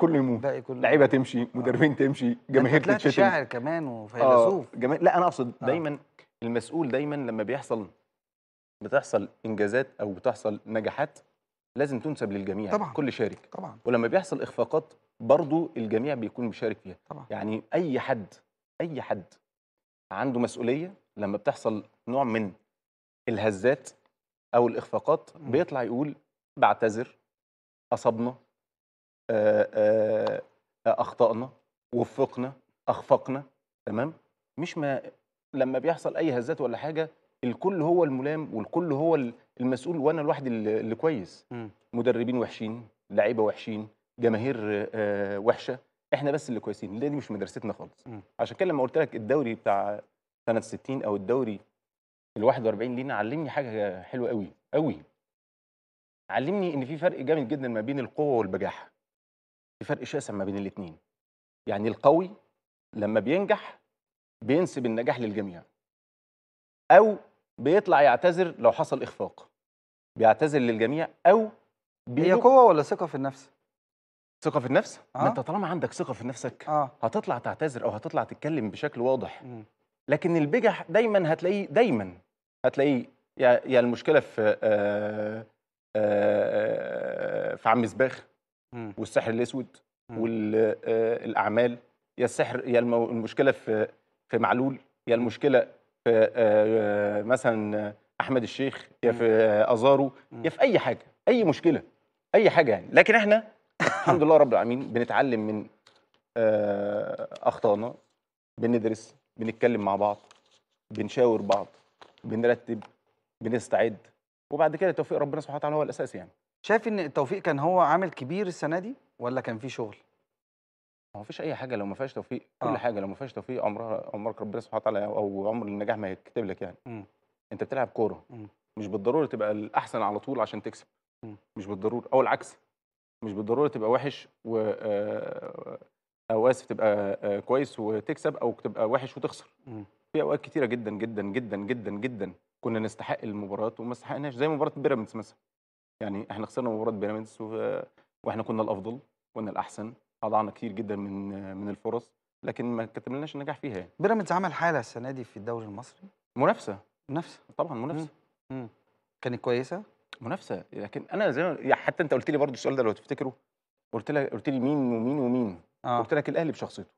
كل يموت لعيبه تمشي مدربين آه. تمشي جماهير تتشتم شاعر كمان وفيلسوف آه جما... لا انا اقصد آه. دايما المسؤول دايما لما بيحصل بتحصل انجازات او بتحصل نجاحات لازم تنسب للجميع طبعا. كل شارك طبعا ولما بيحصل اخفاقات برضو الجميع بيكون مشارك فيها طبعا. يعني اي حد اي حد عنده مسؤوليه لما بتحصل نوع من الهزات او الاخفاقات بيطلع يقول بعتذر اصبنا آه، آه، آه، اخطانا وفقنا اخفقنا تمام مش ما لما بيحصل اي هزات ولا حاجه الكل هو الملام والكل هو المسؤول وانا لوحدي اللي كويس مدربين وحشين لعيبه وحشين جماهير وحشه احنا بس اللي كويسين اللي دي مش مدرستنا خالص عشان كده لما قلت لك الدوري بتاع سنه 60 او الدوري ال 41 لينا علمني حاجه حلوه قوي قوي علمني ان في فرق جامد جدا ما بين القوه والبجاحه في فرق شاسع ما بين الاثنين يعني القوي لما بينجح بينسب النجاح للجميع او بيطلع يعتذر لو حصل اخفاق بيعتذر للجميع او هي قوه ولا ثقه في النفس ثقه في النفس آه؟ ما انت طالما عندك ثقه في نفسك آه؟ هتطلع تعتذر او هتطلع تتكلم بشكل واضح م. لكن البجح دايما هتلاقيه دايما هتلاقيه يا المشكله في آه،, آه آه في عم سباخ والسحر الاسود والاعمال آه، يا السحر يا المشكله في في معلول يا المشكله في آه، آه، مثلا احمد الشيخ يا في ازارو يا في اي حاجه اي مشكله اي حاجه يعني لكن احنا الحمد لله رب العالمين بنتعلم من اخطائنا بندرس بنتكلم مع بعض بنشاور بعض بنرتب بنستعد وبعد كده توفيق ربنا سبحانه وتعالى هو الاساس يعني شايف ان التوفيق كان هو عامل كبير السنه دي ولا كان في شغل ما فيش اي حاجه لو ما فيهاش توفيق كل آه. حاجه لو ما فيهاش توفيق عمرها عمرك ربنا سبحانه وتعالى او عمر النجاح ما يكتب لك يعني م. انت بتلعب كوره مش بالضروره تبقى الاحسن على طول عشان تكسب م. مش بالضروره او العكس مش بالضروره تبقى وحش و آه، او اسف تبقى آه، كويس وتكسب او تبقى وحش وتخسر م. في اوقات كتيره جدا جدا جدا جدا جدا كنا نستحق المباراه وما استحقناش زي مباراه بيراميدز مثلا يعني احنا خسرنا مباراه بيراميدز واحنا كنا الافضل كنا الاحسن اضعنا كتير جدا من من الفرص لكن ما كتملناش النجاح فيها يعني بيراميدز عمل حاله السنه دي في الدوري المصري منافسه منافسه طبعا منافسه كانت كويسه منافسه لكن انا زي ما يعني حتى انت قلت لي برضه السؤال ده لو تفتكره قلت لك قلت لي مين ومين ومين آه. قلت لك الاهلي بشخصيته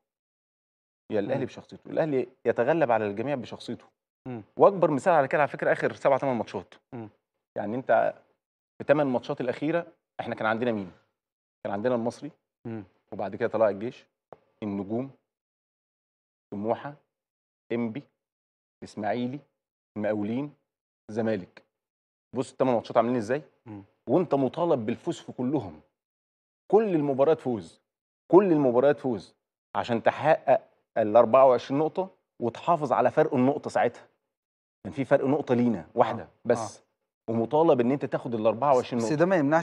يا الاهلي بشخصيته الاهلي يتغلب على الجميع بشخصيته واكبر مثال على كده على فكره اخر سبع ثمان ماتشات يعني انت في ثمان ماتشات الاخيره احنا كان عندنا مين؟ كان عندنا المصري مم. وبعد كده طلائع الجيش النجوم سموحه انبي اسماعيلي المقاولين زمالك بص الثمان ماتشات عاملين ازاي مم. وانت مطالب بالفوز في كلهم كل المباريات فوز كل المباريات فوز عشان تحقق ال 24 نقطه وتحافظ على فرق النقطه ساعتها كان في فرق نقطه لينا واحده آه. بس آه. ومطالب ان انت تاخد ال 24 نقطه بس ده ما يمنعش